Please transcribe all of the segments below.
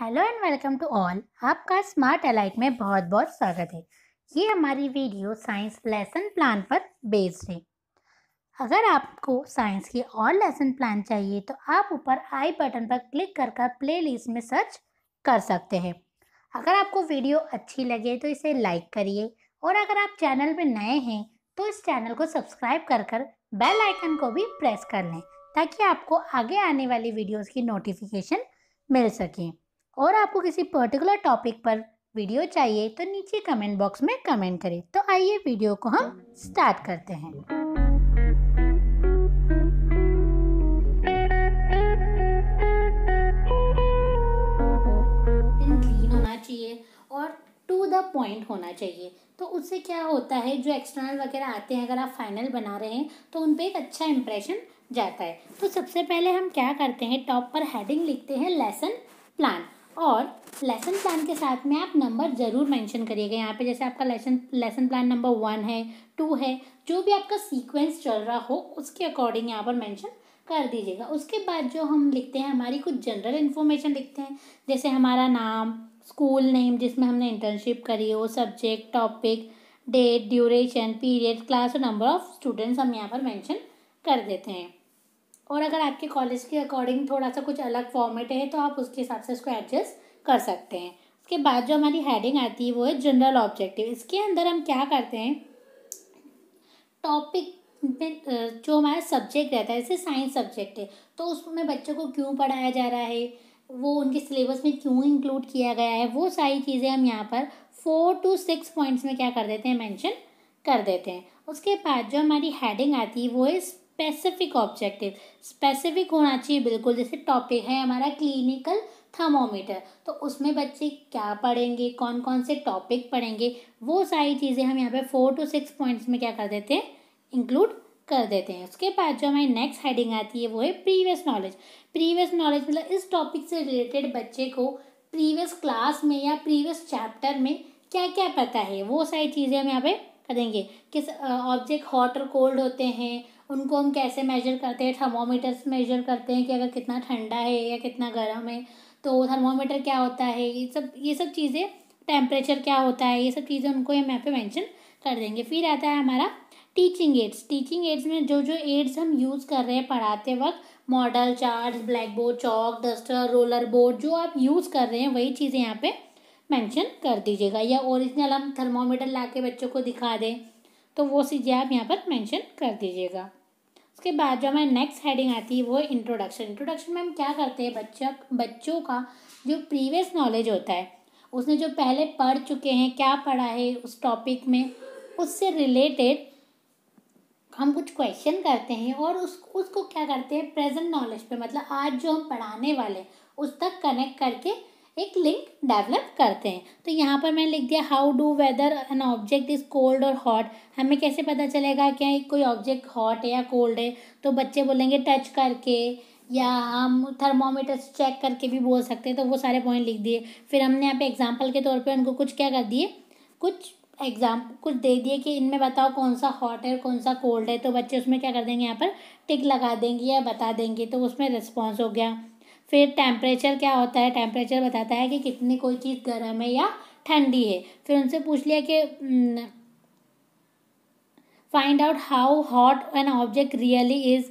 hello and welcome to all आपका smart alight में बहुत बहुत स्वागत है ये हमारी वीडियो साइंस लेसन प्लान पर बेस्ड है अगर आपको साइंस की और लेसन प्लान चाहिए तो आप ऊपर आई बटन पर क्लिक कर कर प्ले लिस्ट में सर्च कर सकते हैं अगर आपको वीडियो अच्छी लगे तो इसे लाइक करिए और अगर आप चैनल में नए हैं तो इस चैनल को सब्सक्राइब कर कर बेल आइकन को भी प्रेस कर लें ताकि आपको आगे आने वाली वीडियोस की नोटिफिकेशन मिल सके और आपको किसी पर्टिकुलर टॉपिक पर वीडियो चाहिए तो नीचे कमेंट बॉक्स में कमेंट करें तो आइए वीडियो को हम स्टार्ट करते हैं पॉइंट होना चाहिए तो उससे क्या होता है जो एक्सटर्नल वगैरह आते हैं अगर आप फाइनल बना रहे हैं तो उन पर एक अच्छा इम्प्रेशन जाता है तो सबसे पहले हम क्या करते हैं टॉप पर हेडिंग लिखते हैं लेसन प्लान और लेसन प्लान के साथ में आप नंबर ज़रूर मेंशन करिएगा यहाँ पे जैसे आपका lesson lesson plan number one है टू है जो भी आपका सीक्वेंस चल रहा हो उसके अकॉर्डिंग यहाँ पर मेंशन कर दीजिएगा उसके बाद जो हम लिखते हैं हमारी कुछ जनरल इन्फॉर्मेशन लिखते हैं जैसे हमारा नाम स्कूल नेम जिसमें हमने इंटर्नशिप करी हो subject topic date duration period class और नंबर ऑफ स्टूडेंट्स हम यहाँ पर मैंशन कर देते हैं और अगर आपके कॉलेज के अकॉर्डिंग थोड़ा सा कुछ अलग फॉर्मेट है तो आप उसके हिसाब से उसको एडजस्ट कर सकते हैं उसके बाद जो हमारी हेडिंग आती है वो है जनरल ऑब्जेक्टिव इसके अंदर हम क्या करते हैं टॉपिक में जो हमारा सब्जेक्ट रहता है जैसे साइंस सब्जेक्ट है तो उसमें बच्चों को क्यों पढ़ाया जा रहा है वो उनके सिलेबस में क्यों इंक्लूड किया गया है वो सारी चीज़ें हम यहाँ पर फोर टू सिक्स पॉइंट्स में क्या कर देते हैं मेंशन कर देते हैं उसके बाद जो हमारी हेडिंग आती है वो इस स्पेसिफिक ऑब्जेक्टिव स्पेसिफिक होना चाहिए बिल्कुल जैसे टॉपिक है हमारा क्लिनिकल थर्मोमीटर तो उसमें बच्चे क्या पढ़ेंगे कौन कौन से टॉपिक पढ़ेंगे वो सारी चीज़ें हम यहाँ पे फोर टू सिक्स पॉइंट्स में क्या कर देते हैं इंक्लूड कर देते हैं उसके बाद जो हमारी नेक्स्ट हेडिंग आती है वो है प्रीवियस नॉलेज प्रीवियस नॉलेज मतलब इस टॉपिक से रिलेटेड बच्चे को प्रीवियस क्लास में या प्रीवियस चैप्टर में क्या क्या पता है वो सारी चीज़ें हम यहाँ पे करेंगे किस ऑब्जेक्ट हॉट और कोल्ड होते हैं उनको हम कैसे मेजर करते हैं थर्मोमीटर से मेजर करते हैं कि अगर कितना ठंडा है या कितना गर्म है तो थर्मोमीटर क्या होता है ये सब ये सब चीज़ें टेम्परेचर क्या होता है ये सब चीज़ें उनको हम यहाँ पे मेंशन कर देंगे फिर आता है हमारा टीचिंग एड्स टीचिंग एड्स में जो जो एड्स हम यूज़ कर रहे हैं पढ़ाते वक्त model chart blackboard chalk duster ruler board जो आप यूज़ कर रहे हैं वही चीज़ें यहाँ पे मेंशन कर दीजिएगा या ओरिजिनल हम थर्मोमीटर ला के बच्चों को दिखा दें तो वो चीज़ें आप यहाँ पर मेंशन कर दीजिएगा उसके बाद जो हमारे नेक्स्ट हेडिंग आती है वो इंट्रोडक्शन इंट्रोडक्शन में हम क्या करते हैं बच्चा बच्चों का जो प्रीवियस नॉलेज होता है उसने जो पहले पढ़ चुके हैं क्या पढ़ा है उस टॉपिक में उससे रिलेटेड हम कुछ क्वेश्चन करते हैं और उस उसको क्या करते हैं प्रेजेंट नॉलेज पे मतलब आज जो हम पढ़ाने वाले उस तक कनेक्ट करके एक लिंक डेवलप करते हैं तो यहाँ पर मैंने लिख दिया how do whether an object is cold और हॉट हमें कैसे पता चलेगा क्या कोई ऑब्जेक्ट हॉट है या कोल्ड है तो बच्चे बोलेंगे टच करके या हम थर्मोमीटर से चेक करके भी बोल सकते हैं तो वो सारे पॉइंट लिख दिए फिर हमने यहाँ पे एग्जाम्पल के तौर पे उनको कुछ क्या कर दिए कुछ एग्जाम कुछ दे दिए कि इनमें बताओ कौन सा हॉट है कौन सा कोल्ड है तो बच्चे उसमें क्या कर देंगे यहाँ पर टिक लगा देंगे या बता देंगे तो उसमें रिस्पॉन्स हो गया फिर टेम्परेचर क्या होता है टेम्परेचर बताता है कि कितनी कोई चीज़ गर्म है या ठंडी है फिर उनसे पूछ लिया कि find out how hot an object really is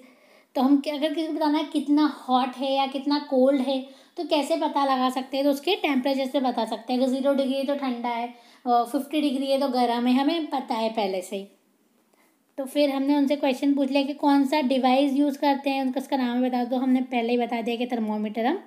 तो हम अगर किसी को बताना है कितना हॉट है या कितना कोल्ड है तो कैसे पता लगा सकते हैं तो उसके टेम्परेचर से बता सकते हैं अगर ज़ीरो डिग्री है तो ठंडा है फिफ्टी डिग्री है तो गर्म है हमें पता है पहले से ही तो फिर हमने उनसे क्वेश्चन पूछ लिया कि कौन सा डिवाइस यूज़ करते हैं उनका उसका नाम बता दो हमने पहले ही बता दिया कि थर्मोमीटर हम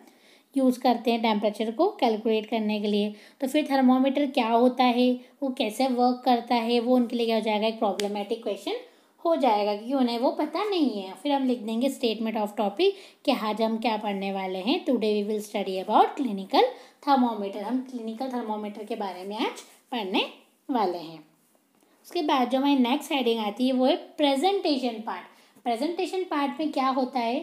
यूज़ करते हैं टेम्परेचर को कैलकुलेट करने के लिए तो फिर थर्मोमीटर क्या होता है वो कैसे वर्क करता है वो उनके लिए क्या हो जाएगा एक प्रॉब्लमेटिक क्वेश्चन हो जाएगा क्योंकि उन्हें वो पता नहीं है फिर हम लिख देंगे स्टेटमेंट ऑफ टॉपिक कि आज हम क्या पढ़ने वाले हैं today we will study about clinical thermometer हम क्लिनिकल थर्मोमीटर के बारे में आज पढ़ने वाले हैं उसके बाद जो हमारी नेक्स्ट हेडिंग आती है वो है प्रेजेंटेशन पार्ट प्रेजेंटेशन पार्ट में क्या होता है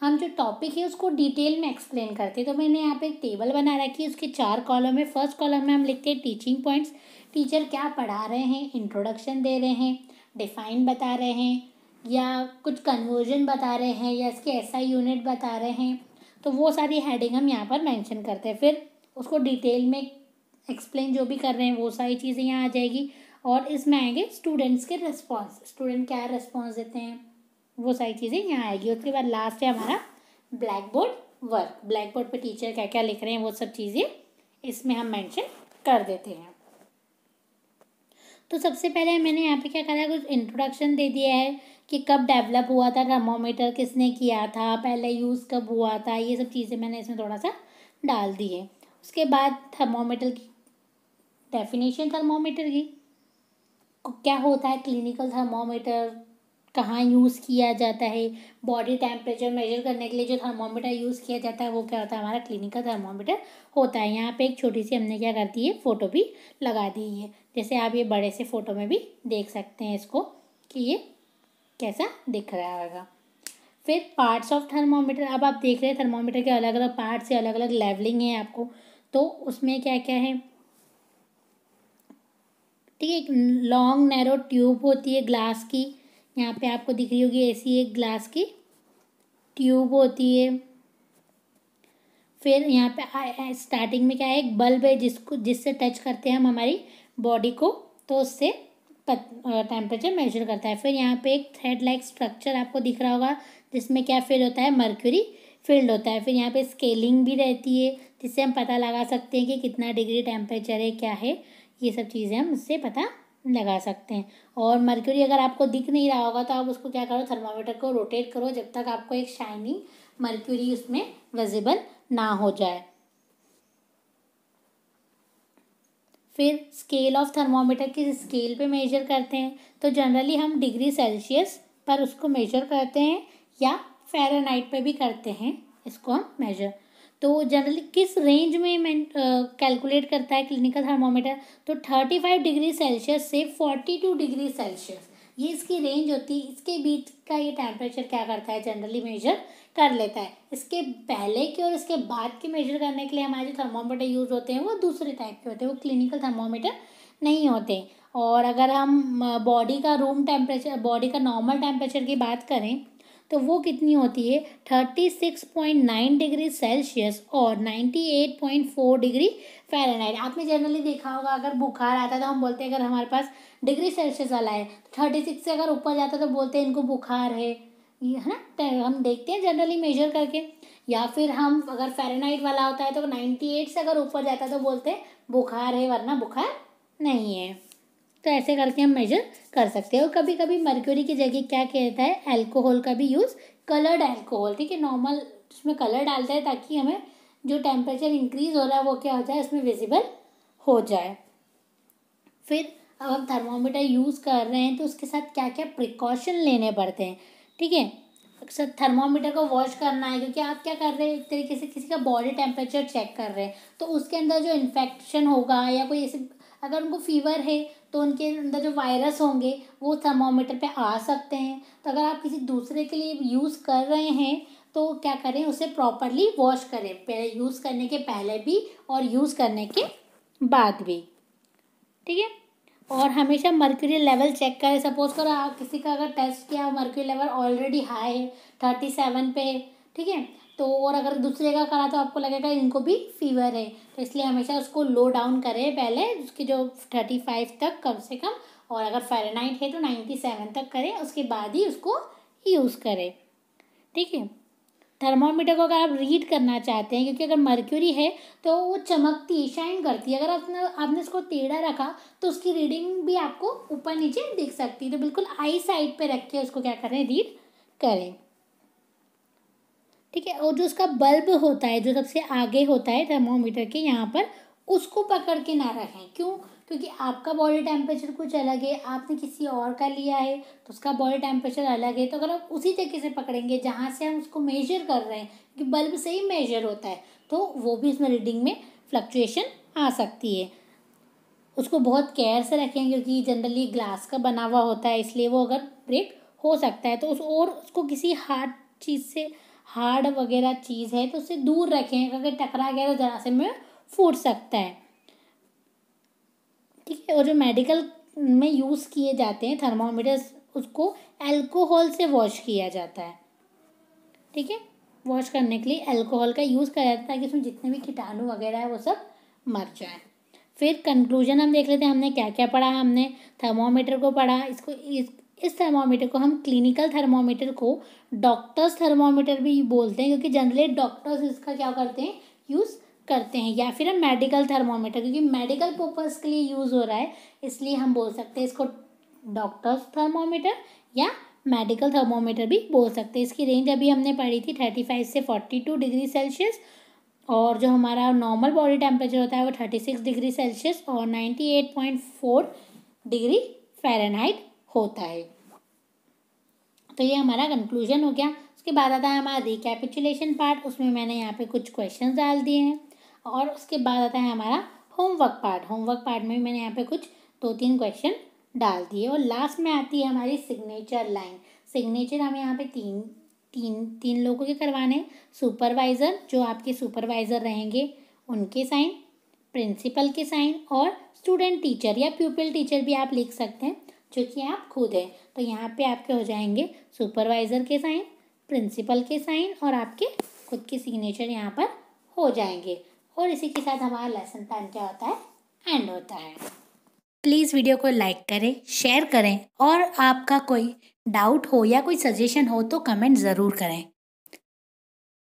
हम जो टॉपिक है उसको डिटेल में एक्सप्लेन करते हैं तो मैंने यहाँ पे एक टेबल बना रखी है उसके चार कॉलम है फर्स्ट कॉलम में हम लिखते हैं टीचिंग पॉइंट्स टीचर क्या पढ़ा रहे हैं इंट्रोडक्शन दे रहे हैं डिफाइन बता रहे हैं या कुछ कन्वर्जन बता रहे हैं या इसके ऐसा यूनिट बता रहे हैं तो वो सारी हेडिंग हम यहाँ पर मैंशन करते हैं फिर उसको डिटेल में एक्सप्लेन जो भी कर रहे हैं वो सारी चीज़ें यहाँ आ जाएगी और इसमें आएंगे स्टूडेंट्स के रिस्पॉन्स स्टूडेंट क्या रिस्पॉन्स देते हैं वो सारी चीज़ें यहाँ आएगी उसके बाद लास्ट है हमारा black board work black board पर टीचर क्या क्या लिख रहे हैं वो सब चीज़ें इसमें हम मैंशन कर देते हैं तो सबसे पहले मैंने यहाँ पे क्या करा कुछ इंट्रोडक्शन दे दिया है कि कब डेवलप हुआ था थर्मोमीटर किसने किया था पहले यूज़ कब हुआ था ये सब चीज़ें मैंने इसमें थोड़ा सा डाल दी है उसके बाद थर्मोमीटर की डेफिनेशन थर्मोमीटर की क्या होता है क्लिनिकल थर्मोमीटर कहाँ यूज़ किया जाता है बॉडी टेम्परेचर मेजर करने के लिए जो थर्मोमीटर यूज़ किया जाता है वो क्या होता है हमारा क्लिनिकल थर्मोमीटर होता है यहाँ पे एक छोटी सी हमने क्या कर दी है फ़ोटो भी लगा दी है जैसे आप ये बड़े से फ़ोटो में भी देख सकते हैं इसको कि ये कैसा दिख रहा होगा फिर पार्ट्स ऑफ थर्मोमीटर अब आप देख रहे हैं थर्मोमीटर के अलग अलग पार्ट्स या अलग अलग लेवलिंग है आपको तो उसमें क्या क्या है ठीक है एक लॉन्ग नैरो ट्यूब होती है ग्लास की यहाँ पे आपको दिख रही होगी ऐसी एक ग्लास की ट्यूब होती है फिर यहाँ पे स्टार्टिंग में क्या है एक बल्ब है जिसको जिससे टच करते हैं हम हमारी बॉडी को तो उससे टेम्परेचर मेजर करता है फिर यहाँ पे एक थ्रेड लाइक स्ट्रक्चर आपको दिख रहा होगा जिसमें क्या फील्ड होता है मर्क्यूरी फील्ड होता है फिर यहाँ पे स्केलिंग भी रहती है जिससे हम पता लगा सकते हैं कि कितना डिग्री टेम्परेचर है क्या है ये सब चीज़ें हम इससे पता लगा सकते हैं और मर्क्यूरी अगर आपको दिख नहीं रहा होगा तो आप उसको क्या करो थर्मामीटर को रोटेट करो जब तक आपको एक शाइनिंग मर्क्यूरी उसमें विजिबल ना हो जाए फिर स्केल ऑफ थर्मामीटर किस स्केल पे मेजर करते हैं तो जनरली हम डिग्री सेल्सियस पर उसको मेजर करते हैं या फेरानाइट पे भी करते हैं इसको हम मेजर तो जनरली किस रेंज में कैलकुलेट करता है क्लिनिकल थर्मोमीटर तो थर्टी फाइव डिग्री सेल्सियस से फोर्टी टू डिग्री सेल्सियस ये इसकी रेंज होती है इसके बीच का ये टेम्परेचर क्या करता है जनरली मेजर कर लेता है इसके पहले के और इसके बाद के मेजर करने के लिए हमारे जो थर्मोमीटर यूज़ होते हैं वो दूसरे टाइप के होते हैं वो क्लिनिकल थर्मोमीटर नहीं होते और अगर हम बॉडी का रूम टेम्परेचर बॉडी का नॉर्मल टेम्परेचर की बात करें तो वो कितनी होती है thirty six point nine degree Celsius और ninety eight point four degree Fahrenheit आपने जनरली देखा होगा अगर बुखार आता है तो हम बोलते हैं अगर हमारे पास डिग्री सेल्सियस वाला है तो थर्टी सिक्स से अगर ऊपर जाता है तो बोलते हैं इनको बुखार है है ना तो हम देखते हैं जनरली मेजर करके या फिर हम अगर फ़ारेनहाइट वाला होता है तो एट से अगर ऊपर जाता है तो बोलते हैं बुखार है वरना बुखार नहीं है तो ऐसे करके हम मेजर कर सकते हैं और कभी कभी मर्क्यूरी की जगह क्या कहता है एल्कोहल का भी यूज़ कलर्ड एल्कोहल ठीक है नॉर्मल उसमें कलर डालते हैं ताकि हमें जो टेम्परेचर इंक्रीज हो रहा है वो क्या हो जाए उसमें विजिबल हो जाए फिर अब हम थर्मोमीटर यूज़ कर रहे हैं तो उसके साथ क्या क्या प्रिकॉशन लेने पड़ते हैं ठीक है अक्सर थर्मोमीटर को वॉश करना है क्योंकि आप क्या कर रहे हैं एक तरीके से किसी का बॉडी टेम्परेचर चेक कर रहे हैं तो उसके अंदर जो इन्फेक्शन होगा या कोई ऐसे अगर उनको फीवर है तो उनके अंदर जो वायरस होंगे वो थर्मोमीटर पे आ सकते हैं तो अगर आप किसी दूसरे के लिए यूज़ कर रहे हैं तो क्या करें उसे प्रॉपरली वॉश करें पहले यूज़ करने के पहले भी और यूज़ करने के बाद भी ठीक है और हमेशा मर्क्यूरी लेवल चेक करें सपोज करो आप किसी का अगर टेस्ट किया मर्क्यूरी लेवल ऑलरेडी हाई है थर्टी सेवन पे ठीक है तो और अगर दूसरे का करा तो आपको लगेगा इनको भी फीवर है तो इसलिए हमेशा उसको लो डाउन करें पहले उसकी जो थर्टी फाइव तक कम से कम और अगर फेरेनाइट है तो नाइन्टी सेवन तक करें उसके बाद ही उसको यूज़ करें ठीक है थर्मामीटर को अगर आप रीड करना चाहते हैं क्योंकि अगर मर्क्यूरी है तो वो चमकती है शाइन करती है अगर आपने आपने इसको टेढ़ा रखा तो उसकी रीडिंग भी आपको ऊपर नीचे दिख सकती है तो बिल्कुल आई साइड पे रख के उसको क्या करें रीड करें ठीक है और जो उसका बल्ब होता है जो सबसे आगे होता है थर्मोमीटर के यहाँ पर उसको पकड़ के ना रखें क्यों क्योंकि आपका बॉडी टेम्परेचर कुछ अलग है आपने किसी और का लिया है तो उसका बॉडी टेम्परेचर अलग है तो अगर आप उसी तरीके से पकड़ेंगे जहाँ से हम उसको मेजर कर रहे हैं क्योंकि बल्ब से ही मेजर होता है तो वो भी इसमें रीडिंग में फ्लक्चुएशन आ सकती है उसको बहुत केयर से रखें क्योंकि जनरली ग्लास का बना हुआ होता है इसलिए वो अगर ब्रेक हो सकता है तो उस और उसको किसी हार्ड चीज़ से हार्ड वगैरह चीज़ है तो उससे दूर रखें अगर टकरा गया तो से में फूट सकता है ठीक है और जो मेडिकल में यूज़ किए जाते हैं थर्मोमीटर उसको एल्कोहल से वॉश किया जाता है ठीक है वॉश करने के लिए अल्कोहल का यूज़ किया जाता है ताकि उसमें जितने भी कीटाणु वगैरह है वो सब मर जाए फिर कंक्लूजन हम देख लेते हैं हमने क्या क्या पढ़ा हमने थर्मोमीटर को पढ़ा इसको इस इस थर्मामीटर को हम क्लिनिकल थर्मामीटर को डॉक्टर्स थर्मामीटर भी बोलते हैं क्योंकि जनरली डॉक्टर्स इसका क्या करते हैं यूज़ करते हैं या फिर मेडिकल थर्मामीटर क्योंकि मेडिकल पर्पज़ के लिए यूज़ हो रहा है इसलिए हम बोल सकते हैं इसको डॉक्टर्स थर्मामीटर या मेडिकल थर्मोमीटर भी बोल सकते हैं इसकी रेंज अभी हमने पढ़ी थी थर्टी फाइव से फोर्टी टू डिग्री सेल्सियस और जो हमारा नॉर्मल बॉडी टेम्परेचर होता है वो थर्टी सिक्स डिग्री सेल्सियस और ninety eight point four degree Fahrenheit होता है तो ये हमारा कंक्लूजन हो गया उसके बाद आता है हमारा रिकैपिचुलेशन पार्ट उसमें मैंने यहाँ पे कुछ क्वेश्चन डाल दिए हैं और उसके बाद आता है हमारा होमवर्क पार्ट होमवर्क पार्ट में मैंने यहाँ पे कुछ दो तीन क्वेश्चन डाल दिए और लास्ट में आती है हमारी सिग्नेचर लाइन सिग्नेचर हमें यहाँ पे तीन तीन तीन लोगों के करवाने सुपरवाइज़र जो आपके सुपरवाइज़र रहेंगे उनके साइन प्रिंसिपल के साइन और स्टूडेंट टीचर या प्यूपल टीचर भी आप लिख सकते हैं कि आप खुद हैं तो यहाँ पे आपके हो जाएंगे सुपरवाइज़र के साइन प्रिंसिपल के साइन और आपके खुद के सिग्नेचर यहाँ पर हो जाएंगे और इसी के साथ हमारा लेसन टाइम क्या होता है एंड होता है प्लीज़ वीडियो को लाइक करें शेयर करें और आपका कोई डाउट हो या कोई सजेशन हो तो कमेंट ज़रूर करें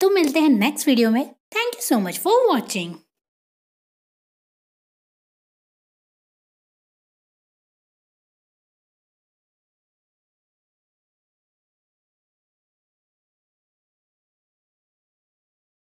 तो मिलते हैं नेक्स्ट वीडियो में thank you so much for watching